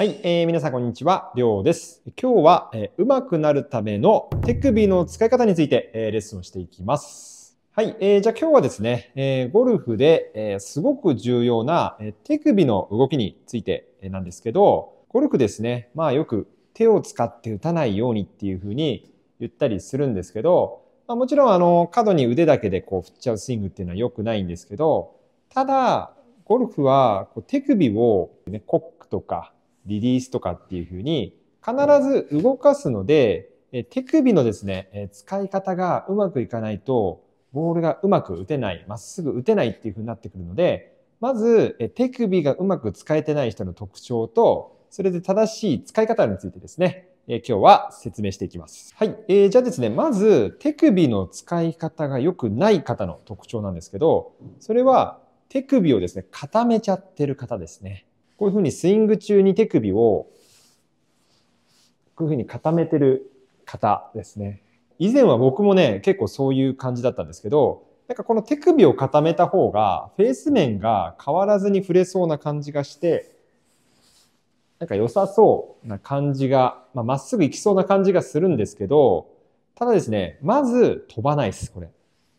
はい、えー、皆さんこんにちは、りょうです。今日は、えー、上手くなるための手首の使い方について、えー、レッスンをしていきます。はい、えー、じゃあ今日はですね、えー、ゴルフで、えー、すごく重要な、えー、手首の動きについて、えなんですけど、ゴルフですね、まあよく手を使って打たないようにっていうふうに言ったりするんですけど、まあ、もちろんあの、角に腕だけでこう振っちゃうスイングっていうのは良くないんですけど、ただ、ゴルフはこう手首を、ね、コックとかリリースとかっていうふうに、必ず動かすので、え手首のですね、え使い方がうまくいかないと、ボールがうまく打てない、まっすぐ打てないっていうふうになってくるので、まず、え手首がうまく使えてない人の特徴と、それで正しい使い方についてですね、え今日は説明していきます。はい、えー、じゃあですね、まず手首の使い方が良くない方の特徴なんですけど、それは手首をですね、固めちゃってる方ですね。こういうふうにスイング中に手首を、こういうふうに固めてる方ですね。以前は僕もね、結構そういう感じだったんですけど、なんかこの手首を固めた方が、フェース面が変わらずに触れそうな感じがして、なんか良さそうな感じが、まあ、っすぐ行きそうな感じがするんですけど、ただですね、まず飛ばないです、これ。っ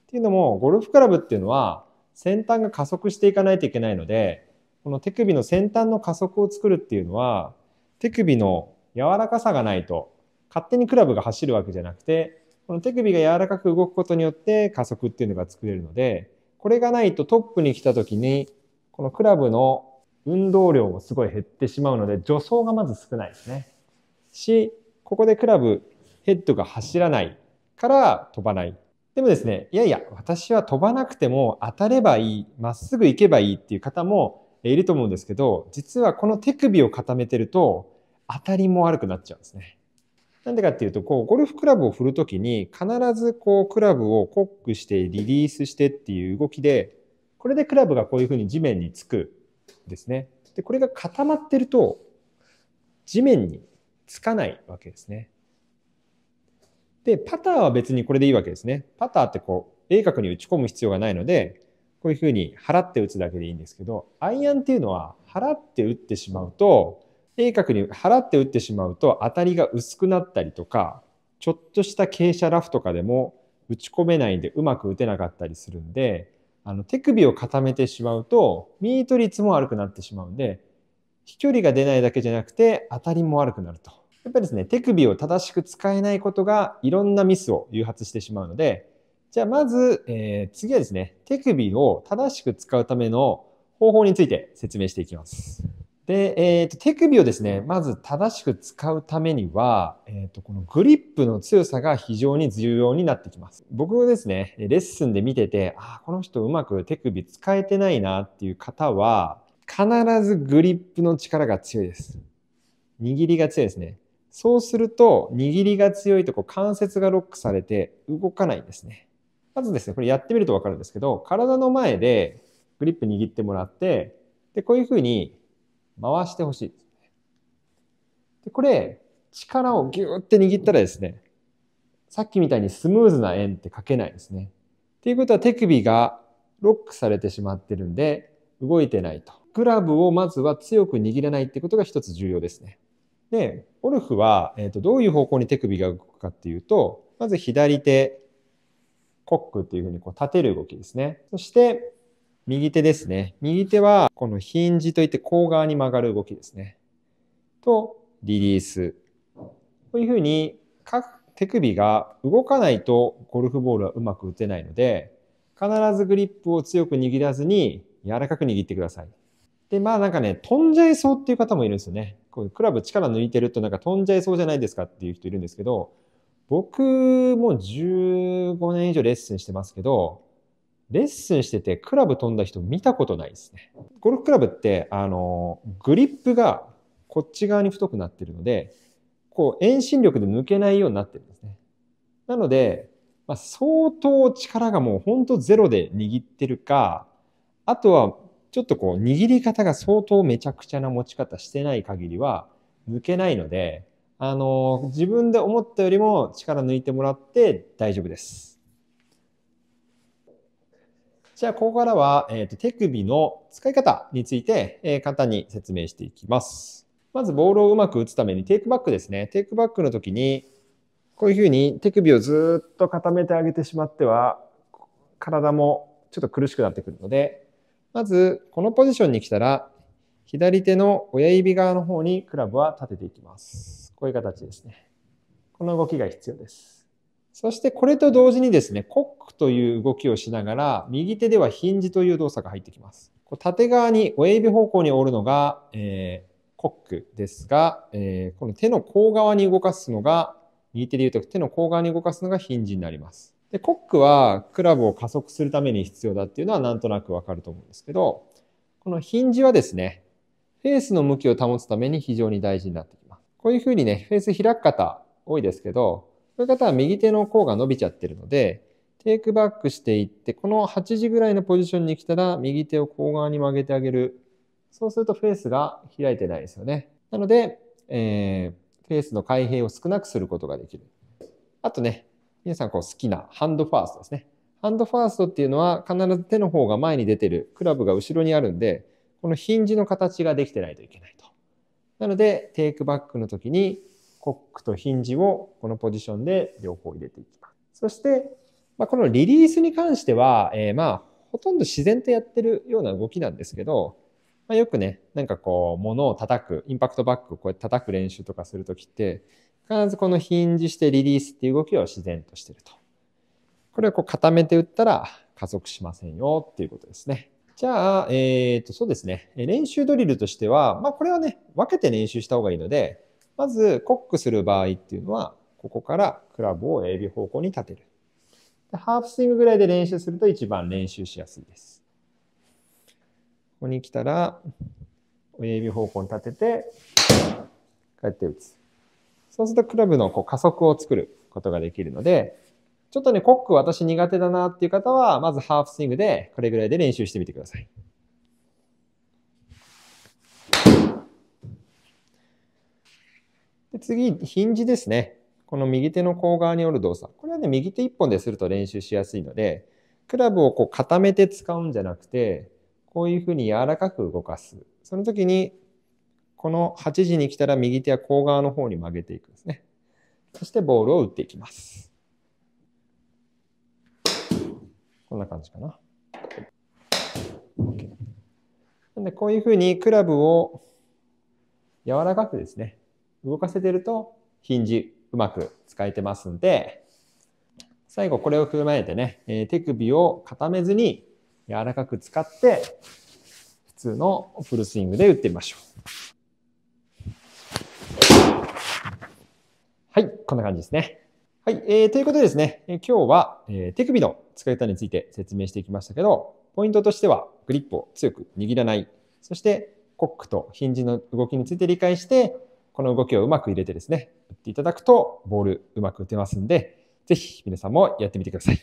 ていうのも、ゴルフクラブっていうのは、先端が加速していかないといけないので、この手首の先端の加速を作るっていうのは、手首の柔らかさがないと、勝手にクラブが走るわけじゃなくて、この手首が柔らかく動くことによって加速っていうのが作れるので、これがないとトップに来た時に、このクラブの運動量もすごい減ってしまうので、助走がまず少ないですね。し、ここでクラブ、ヘッドが走らないから飛ばない。でもですね、いやいや、私は飛ばなくても当たればいい、まっすぐ行けばいいっていう方もいると思うんですけど、実はこの手首を固めてると、当たりも悪くなっちゃうんですね。なんでかっていうと、こう、ゴルフクラブを振るときに、必ずこう、クラブをコックしてリリースしてっていう動きで、これでクラブがこういうふうに地面につくんですね。で、これが固まってると、地面につかないわけですね。で、パターは別にこれでいいわけですね。パターってこう、鋭角に打ち込む必要がないので、こういうふうに払って打つだけでいいんですけど、アイアンっていうのは払って打ってしまうと、鋭角に払って打ってしまうと当たりが薄くなったりとか、ちょっとした傾斜ラフとかでも打ち込めないんでうまく打てなかったりするんで、あの手首を固めてしまうと、ミート率も悪くなってしまうんで、飛距離が出ないだけじゃなくて当たりも悪くなると。やっぱりですね、手首を正しく使えないことがいろんなミスを誘発してしまうので、じゃあまず、えー、次はですね、手首を正しく使うための方法について説明していきます。で、えーと、手首をですね、まず正しく使うためには、えーと、このグリップの強さが非常に重要になってきます。僕ですね、レッスンで見てて、あこの人うまく手首使えてないなっていう方は、必ずグリップの力が強いです。握りが強いですね。そうすると、握りが強いとこう関節がロックされて動かないんですね。まずですね、これやってみるとわかるんですけど、体の前でグリップ握ってもらって、で、こういうふうに回してほしいでで、これ、力をぎゅーって握ったらですね、さっきみたいにスムーズな円って書けないですね。っていうことは手首がロックされてしまってるんで、動いてないと。グラブをまずは強く握らないってことが一つ重要ですね。で、ゴルフは、えーと、とどういう方向に手首が動くかっていうと、まず左手コックっていうふうにこう立てる動きですね。そして、右手ですね。右手は、このヒンジといって甲側に曲がる動きですね。と、リリース。こういうふうに、各手首が動かないとゴルフボールはうまく打てないので、必ずグリップを強く握らずに、柔らかく握ってください。で、まあなんかね、飛んじゃいそうっていう方もいるんですよね。こうクラブ力抜いてるとなんか飛んじゃいそうじゃないですかっていう人いるんですけど、僕も15年以上レッスンしてますけど、レッスンしててクラブ飛んだ人見たことないですね。ゴルフクラブって、あの、グリップがこっち側に太くなってるので、こう遠心力で抜けないようになってるんですね。なので、まあ、相当力がもうほんとゼロで握ってるか、あとはちょっとこう握り方が相当めちゃくちゃな持ち方してない限りは抜けないので、あの、自分で思ったよりも力抜いてもらって大丈夫です。じゃあ、ここからは、えーと、手首の使い方について、えー、簡単に説明していきます。まず、ボールをうまく打つためにテイクバックですね。テイクバックの時に、こういうふうに手首をずっと固めてあげてしまっては、体もちょっと苦しくなってくるので、まず、このポジションに来たら、左手の親指側の方にクラブは立てていきます。こういう形ですね。この動きが必要です。そしてこれと同時にですね、コックという動きをしながら、右手ではヒンジという動作が入ってきます。こう縦側に親指方向に折るのが、えー、コックですが、えー、この手の甲側に動かすのが、右手で言うと手の甲側に動かすのがヒンジになります。で、コックはクラブを加速するために必要だっていうのはなんとなくわかると思うんですけど、このヒンジはですね、フェースの向きを保つために非常に大事になってきます。こういうふうにね、フェース開く方多いですけど、こういう方は右手の甲が伸びちゃってるので、テイクバックしていって、この8時ぐらいのポジションに来たら、右手を甲側に曲げてあげる。そうするとフェースが開いてないですよね。なので、えー、フェースの開閉を少なくすることができる。あとね、皆さんこう好きなハンドファーストですね。ハンドファーストっていうのは必ず手の方が前に出てる、クラブが後ろにあるんで、このヒンジの形ができてないといけないと。なので、テイクバックの時に、コックとヒンジをこのポジションで両方入れていきます。そして、まあ、このリリースに関しては、えー、まあ、ほとんど自然とやってるような動きなんですけど、まあ、よくね、なんかこう、物を叩く、インパクトバックをこうやって叩く練習とかするときって、必ずこのヒンジしてリリースっていう動きを自然としてると。これをこう固めて打ったら加速しませんよっていうことですね。じゃあ、えっ、ー、と、そうですね。練習ドリルとしては、まあ、これはね、分けて練習した方がいいので、まず、コックする場合っていうのは、ここからクラブを親指方向に立てる。ハーフスイングぐらいで練習すると一番練習しやすいです。ここに来たら、親指方向に立てて、こうやって打つ。そうするとクラブのこう加速を作ることができるので、ちょっとね、コック私苦手だなっていう方は、まずハーフスイングでこれぐらいで練習してみてください。で次、ヒンジですね。この右手の甲側に折る動作。これはね、右手一本ですると練習しやすいので、クラブをこう固めて使うんじゃなくて、こういうふうに柔らかく動かす。その時に、この8時に来たら右手は甲側の方に曲げていくんですね。そしてボールを打っていきます。こんな感じかな。なんで、こういうふうにクラブを柔らかくですね、動かせてるとヒンジうまく使えてますんで、最後これを踏まえてね、え手首を固めずに柔らかく使って、普通のフルスイングで打ってみましょう。はい、こんな感じですね。はい、えー、ということでですね、えー、今日は、えー、手首の使い方について説明していきましたけど、ポイントとしてはグリップを強く握らない、そしてコックとヒンジの動きについて理解して、この動きをうまく入れてですね、打っていただくとボールうまく打てますんで、ぜひ皆さんもやってみてください。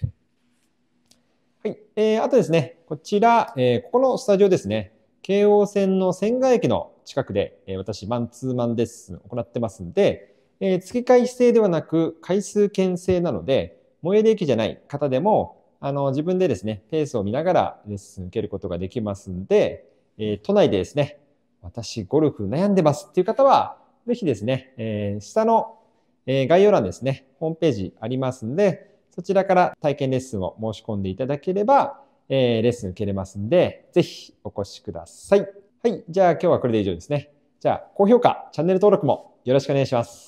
はい、えー、あとですね、こちら、えー、ここのスタジオですね、京王線の仙台駅の近くで、えー、私、マンツーマンレッスン行ってますんで、えー、付け替え姿勢ではなく回数牽制なので、燃えで駅じゃない方でも、あの、自分でですね、ペースを見ながらレッスン受けることができますんで、えー、都内でですね、私ゴルフ悩んでますっていう方は、ぜひですね、えー、下の、え概要欄ですね、ホームページありますんで、そちらから体験レッスンを申し込んでいただければ、えレッスン受けれますんで、ぜひお越しください。はい。じゃあ今日はこれで以上ですね。じゃあ、高評価、チャンネル登録もよろしくお願いします。